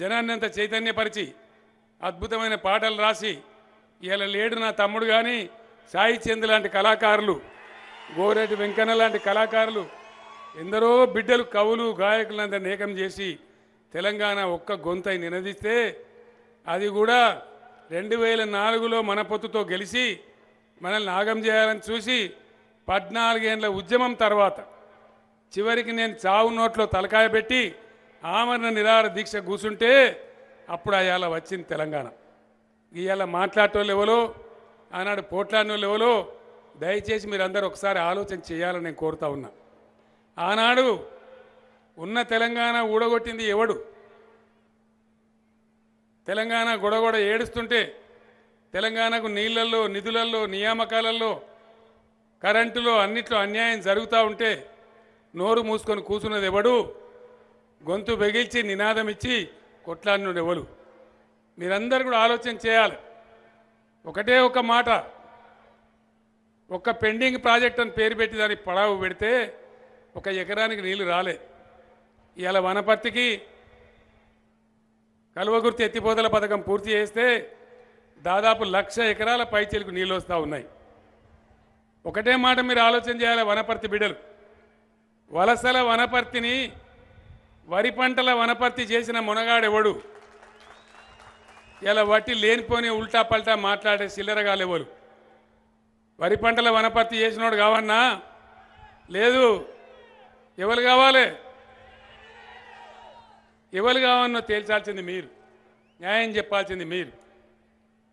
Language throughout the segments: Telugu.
జనాన్ని అంత చైతన్యపరిచి అద్భుతమైన పాటలు రాసి ఇలా లేడు నా తమ్ముడు కానీ సాయి చంద్ లాంటి కళాకారులు గోరెడ్డి వెంకన్న లాంటి కళాకారులు ఎందరో బిడ్డలు కవులు గాయకులంతా నేకం చేసి తెలంగాణ ఒక్క గొంతై నినదిస్తే అది కూడా రెండు వేల నాలుగులో మన పొత్తుతో గెలిచి మనల్ని నాగం చేయాలని చూసి పద్నాలుగేండ్ల ఉద్యమం తర్వాత చివరికి నేను చావు నోట్లో తలకాయ పెట్టి ఆమరణ నిరాహార దీక్ష కూర్చుంటే అప్పుడు అయ్యాల వచ్చింది తెలంగాణ ఇవాళ మాట్లాడటోళ్ళు ఎవరో ఆనాడు పోట్లాడిన ఎవరో దయచేసి మీరందరూ ఒకసారి ఆలోచన చేయాలని నేను కోరుతా ఉన్నా ఆనాడు ఉన్న తెలంగాణ ఊడగొట్టింది ఎవడు తెలంగాణ గొడగొడ ఏడుస్తుంటే తెలంగాణకు నీళ్లల్లో నిధులల్లో నియామకాలలో కరెంటులో అన్నిట్లో అన్యాయం జరుగుతూ ఉంటే నోరు మూసుకొని కూర్చున్నది ఎవడు గొంతు బెగిల్చి నినాదం ఇచ్చి కొట్లాడిన ఎవరు మీరందరూ కూడా ఆలోచన చేయాలి ఒకటే ఒక మాట ఒక పెండింగ్ ప్రాజెక్ట్ అని పేరు పెట్టి దానికి పడావు పెడితే ఒక ఎకరానికి నీళ్లు రాలే ఇవాళ వనపర్తికి కలువగుర్తి ఎత్తిపోతల పథకం పూర్తి చేస్తే దాదాపు లక్ష ఎకరాల పైచీలకు నీళ్ళు వస్తూ ఉన్నాయి ఒకటే మాట మీరు ఆలోచన చేయాలి వనపర్తి బిడ్డలు వలసల వనపర్తిని వరి పంటల వనపర్తి చేసిన మునగాడెవడు ఇలా వట్టి లేనిపోని ఉల్టా పల్టా మాట్లాడే సిల్లరగాలెవరు వరి పంటల వనపర్తి చేసినోడు కావన్నా లేదు ఎవరు కావాలి ఎవరు కావన్నో తేల్చాల్సింది మీరు న్యాయం చెప్పాల్సింది మీరు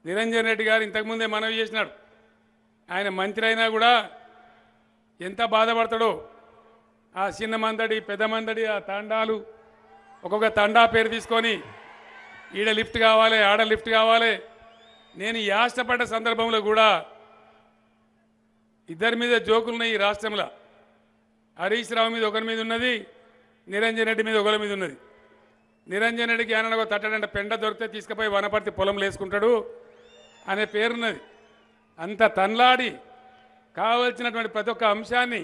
నిరంజన్ రెడ్డి గారు ఇంతకుముందే మనవి చేసినాడు ఆయన మంత్రి అయినా కూడా ఎంత బాధపడతాడో ఆ చిన్న మందడి పెద్ద మందడి ఆ తండాలు ఒక్కొక్క తండా పేరు తీసుకొని ఈడ లిఫ్ట్ కావాలి ఆడ లిఫ్ట్ కావాలి నేను యాష్టపడ్డ సందర్భంలో కూడా ఇద్దరి మీద జోకులున్నాయి ఈ రాష్ట్రంలో హరీష్ రావు మీద ఒకరి మీద ఉన్నది నిరంజన్ రెడ్డి మీద ఒకరి మీద ఉన్నది నిరంజన్ రెడ్డికి ఏమన్నా తట్టడంటే పెండ దొరికితే తీసుకుపోయి వనపర్తి పొలం లేసుకుంటాడు అనే పేరున్నది అంత తన్లాడి కావలసినటువంటి ప్రతి ఒక్క అంశాన్ని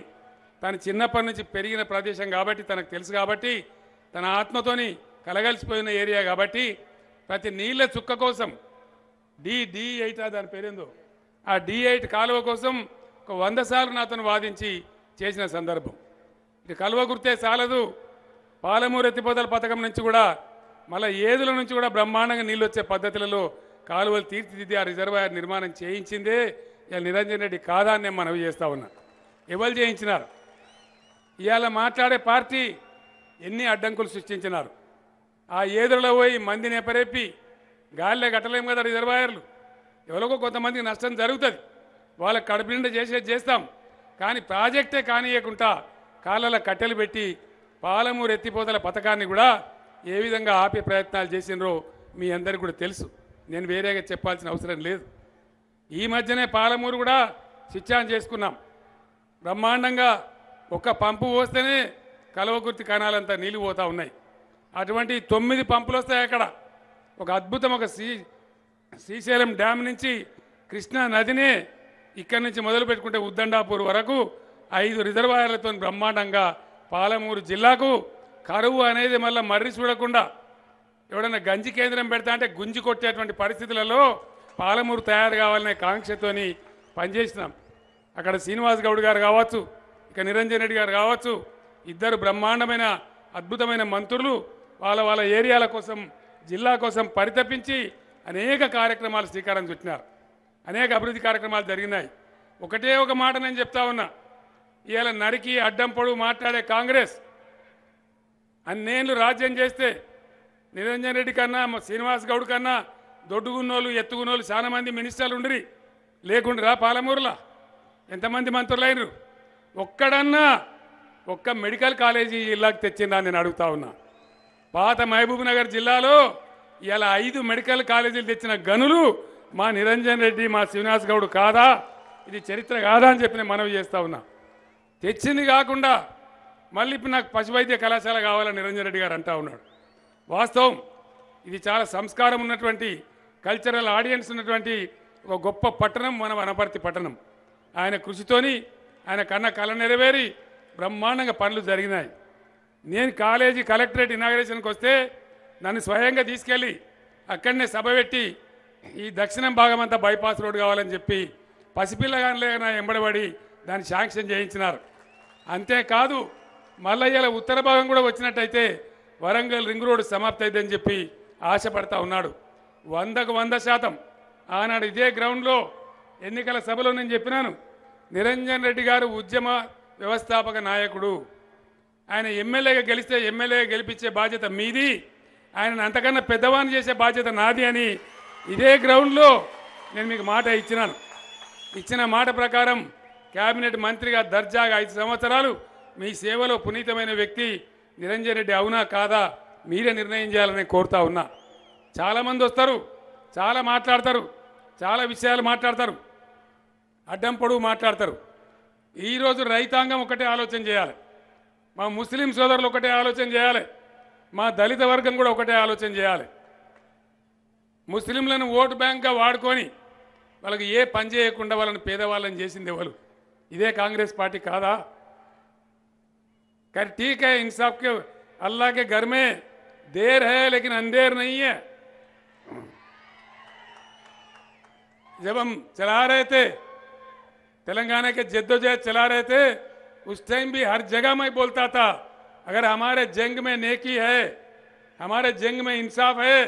తను చిన్నప్పటి నుంచి పెరిగిన ప్రదేశం కాబట్టి తనకు తెలుసు కాబట్టి తన ఆత్మతోని కలగలిసిపోయిన ఏరియా కాబట్టి ప్రతి నీళ్ళ చుక్క కోసం డి డి ఎయిట్ దాని పేరేందో ఆ డి ఎయిట్ కాలువ కోసం ఒక వంద సార్లు నాతను వాదించి చేసిన సందర్భం ఇది కలువ గుర్తే చాలదు పాలమూరు ఎత్తిపోతల పథకం నుంచి కూడా మళ్ళీ ఏదుల నుంచి కూడా బ్రహ్మాండంగా నీళ్ళు వచ్చే పద్ధతులలో కాలువలు తీర్చిదిద్ది ఆ రిజర్వాయర్ నిర్మాణం చేయించిందే ఇలా నిరంజన్ రెడ్డి కాదా నేను మనవి చేస్తా ఉన్నా ఎవరు చేయించినారు ఇవాళ మాట్లాడే పార్టీ ఎన్ని అడ్డంకులు సృష్టించినారు ఆ ఏదులో పోయి మంది నెపరేపి గాలిలో కట్టలేము కదా రిజర్వాయర్లు ఎవరికో కొంతమందికి నష్టం జరుగుతుంది వాళ్ళ కడుపునిండా చేసేది చేస్తాం కానీ ప్రాజెక్టే కానియకుండా కాళ్ళలో కట్టెలు పెట్టి పాలమూరు ఎత్తిపోతల పథకాన్ని కూడా ఏ విధంగా ఆపే ప్రయత్నాలు చేసినరో మీ అందరికీ కూడా తెలుసు నేను వేరేగా చెప్పాల్సిన అవసరం లేదు ఈ మధ్యనే పాలమూరు కూడా స్విచ్ ఆన్ చేసుకున్నాం బ్రహ్మాండంగా ఒక పంపు పోస్తేనే కలవకుర్తి కణాలంతా నీళ్ళు పోతూ ఉన్నాయి అటువంటి తొమ్మిది పంపులు వస్తాయి అక్కడ ఒక అద్భుతం ఒక శ్రీ శ్రీశైలం డ్యామ్ నుంచి కృష్ణా నదినే ఇక్కడి నుంచి మొదలు పెట్టుకుంటే ఉద్దండాపూర్ వరకు ఐదు రిజర్వాయర్లతో బ్రహ్మాండంగా పాలమూరు జిల్లాకు కరువు అనేది మళ్ళీ మర్రి చూడకుండా ఎవడన్నా గంజి కేంద్రం పెడతా అంటే గుంజి కొట్టేటువంటి పరిస్థితులలో పాలమూరు తయారు కావాలనే కాంక్షతోని పనిచేసినాం అక్కడ శ్రీనివాస్ గౌడ్ గారు కావచ్చు ఇక నిరంజన్ రెడ్డి గారు కావచ్చు ఇద్దరు బ్రహ్మాండమైన అద్భుతమైన మంత్రులు వాళ్ళ వాళ్ళ ఏరియాల కోసం జిల్లా కోసం పరితపించి అనేక కార్యక్రమాలు శ్రీకారం చుట్టినారు అనేక అభివృద్ధి కార్యక్రమాలు జరిగినాయి ఒకటే ఒక మాట నేను చెప్తా ఉన్నా ఇవాళ నరికి అడ్డం పొడువు మాట్లాడే కాంగ్రెస్ అన్నేళ్ళు రాజ్యం చేస్తే నిరంజన్ రెడ్డి కన్నా శ్రీనివాస్ గౌడ్ కన్నా దొడ్డుగున్నోళ్ళు ఎత్తుగున్నోళ్ళు చాలామంది మినిస్టర్లు ఉండ్రి లేకుండా పాలమూరులా ఎంతమంది మంత్రులైనరు ఒక్కడన్నా ఒక్క మెడికల్ కాలేజీ జిల్లాకు తెచ్చిందా నేను అడుగుతా ఉన్నా పాత మహబూబ్ నగర్ జిల్లాలో ఇలా ఐదు మెడికల్ కాలేజీలు తెచ్చిన గనులు మా నిరంజన్ రెడ్డి మా శ్రీనివాస్ గౌడ్ కాదా ఇది చరిత్ర కాదా అని చెప్పి నేను మనవి చేస్తా ఉన్నా తెచ్చింది కాకుండా మళ్ళీ ఇప్పుడు నాకు పశువైద్య కళాశాల కావాలని నిరంజన్ రెడ్డి గారు అంటా ఉన్నాడు వాస్తవం ఇది చాలా సంస్కారం ఉన్నటువంటి కల్చరల్ ఆడియన్స్ ఉన్నటువంటి ఒక గొప్ప పట్టణం మన వనపర్తి పట్టణం ఆయన కృషితోని ఆయన కన్న కళ నెరవేరి బ్రహ్మాండంగా పనులు జరిగినాయి నేను కాలేజీ కలెక్టరేట్ ఇనాగరేషన్కి వస్తే నన్ను స్వయంగా తీసుకెళ్ళి అక్కడనే సభ పెట్టి ఈ దక్షిణం భాగం అంతా బైపాస్ రోడ్ కావాలని చెప్పి పసిపిల్లగానే ఎంబడబడి దాన్ని శాంక్షన్ చేయించినారు అంతేకాదు మళ్ళీ ఇలా ఉత్తర భాగం కూడా వచ్చినట్టయితే వరంగల్ రింగ్ రోడ్డు సమాప్తి చెప్పి ఆశపడతా ఉన్నాడు వందకు వంద శాతం ఆనాడు ఇదే గ్రౌండ్లో ఎన్నికల సభలో నేను చెప్పినాను నిరంజన్ రెడ్డి గారు ఉద్యమ వ్యవస్థాపక నాయకుడు ఆయన ఎమ్మెల్యేగా గెలిస్తే ఎమ్మెల్యేగా గెలిపించే బాధ్యత మీది ఆయనను అంతకన్నా పెద్దవాణి చేసే బాధ్యత నాది అని ఇదే గ్రౌండ్లో నేను మీకు మాట ఇచ్చినాను ఇచ్చిన మాట ప్రకారం క్యాబినెట్ మంత్రిగా దర్జాగా ఐదు సంవత్సరాలు మీ సేవలో పునీతమైన వ్యక్తి నిరంజన్ రెడ్డి అవునా కాదా మీరే నిర్ణయం చేయాలని కోరుతా ఉన్నా చాలామంది వస్తారు చాలా మాట్లాడతారు చాలా విషయాలు మాట్లాడతారు అడ్డం పొడువు మాట్లాడతారు ఈరోజు రైతాంగం ఒకటే ఆలోచన చేయాలి మా ముస్లిం సోదరులు ఒకటే ఆలోచన చేయాలి మా దళిత వర్గం కూడా ఒకటే ఆలోచన చేయాలి ముస్లింలను ఓటు బ్యాంక్గా వాడుకొని వాళ్ళకి ఏ పని చేయకుండా వాళ్ళని పేదవాళ్ళని చేసింది ఎవరు ఇదే కాంగ్రెస్ పార్టీ కాదా కానీ టీకే ఇన్సాఫ్కే అల్లాకే గర్మే దేర్ హే లేకిన అందేర్ నయ్యే జబం చలారైతే तेलंगाना के जद्दोजहद चला रहे थे उस टाइम भी हर जगह मैं बोलता था अगर हमारे जंग में नेकी है हमारे जंग में इंसाफ है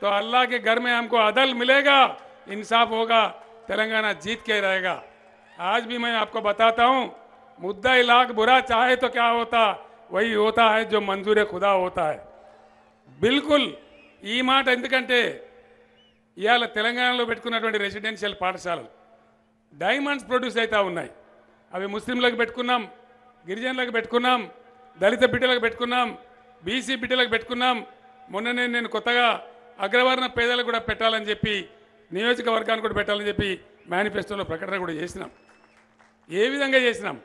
तो अल्लाह के घर में हमको अदल मिलेगा इंसाफ होगा तेलंगाना जीत के रहेगा आज भी मैं आपको बताता हूँ मुद्दा इलाक बुरा चाहे तो क्या होता वही होता है जो मंजूर खुदा होता है बिल्कुल ये మాట एंकंटे ఇవాళ తెలంగాణలో पाठशाला డైమండ్స్ ప్రొడ్యూస్ అవుతూ ఉన్నాయి అవి ముస్లింలకు పెట్టుకున్నాం గిరిజనులకు పెట్టుకున్నాం దళిత బిడ్డలకు పెట్టుకున్నాం బీసీ బిడ్డలకు పెట్టుకున్నాం మొన్ననే నేను కొత్తగా అగ్రవర్ణ పేదలకు కూడా పెట్టాలని చెప్పి నియోజకవర్గానికి కూడా పెట్టాలని చెప్పి మేనిఫెస్టోలో ప్రకటన కూడా చేసినాం ఏ విధంగా చేసినాం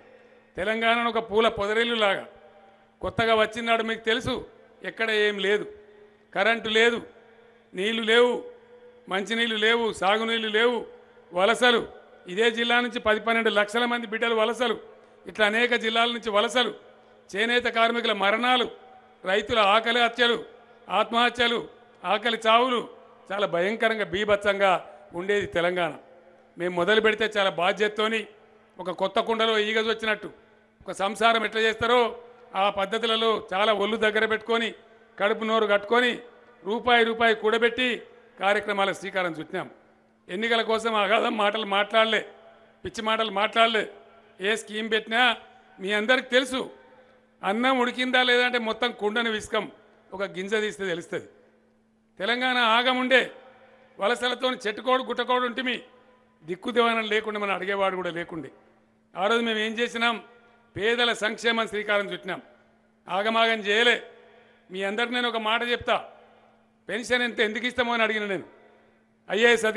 తెలంగాణను ఒక పూల లాగా కొత్తగా వచ్చినాడు మీకు తెలుసు ఎక్కడ ఏం లేదు కరెంటు లేదు నీళ్లు లేవు మంచినీళ్ళు లేవు సాగునీళ్ళు లేవు వలసలు ఇదే జిల్లా నుంచి పది పన్నెండు లక్షల మంది బిడ్డలు వలసలు ఇట్లా అనేక జిల్లాల నుంచి వలసలు చేనేత కార్మికుల మరణాలు రైతుల ఆకలి హత్యలు ఆత్మహత్యలు ఆకలి చావులు చాలా భయంకరంగా బీభత్సంగా ఉండేది తెలంగాణ మేము మొదలు పెడితే చాలా బాధ్యతతోని ఒక కొత్త కుండలో ఈగజు వచ్చినట్టు ఒక సంసారం ఎట్లా చేస్తారో ఆ పద్ధతులలో చాలా ఒళ్ళు దగ్గర పెట్టుకొని కడుపు నోరు కట్టుకొని రూపాయి రూపాయి కూడబెట్టి కార్యక్రమాల శ్రీకారం చుట్టినాం ఎన్నికల కోసం అగాధం మాటలు మాట్లాడలే పిచ్చి మాటలు మాట్లాడలే ఏ స్కీమ్ పెట్టినా మీ అందరికి తెలుసు అన్నం ఉడికిందా లేదంటే మొత్తం కుండను విసుకం ఒక గింజ తీస్తే తెలుస్తుంది తెలంగాణ ఆగముండే వలసలతో చెట్టుకోడు గుట్టకోడు దిక్కు దేవనం లేకుండా మనం అడిగేవాడు కూడా లేకుండే ఆ రోజు మేము ఏం చేసినాం పేదల సంక్షేమం శ్రీకారం చుట్టినాం ఆగమాగం చేయలే మీ అందరికి నేను ఒక మాట చెప్తా పెన్షన్ ఎంత ఎందుకు ఇస్తామో అని అడిగిన నేను ఐఏఎస్ అధికారి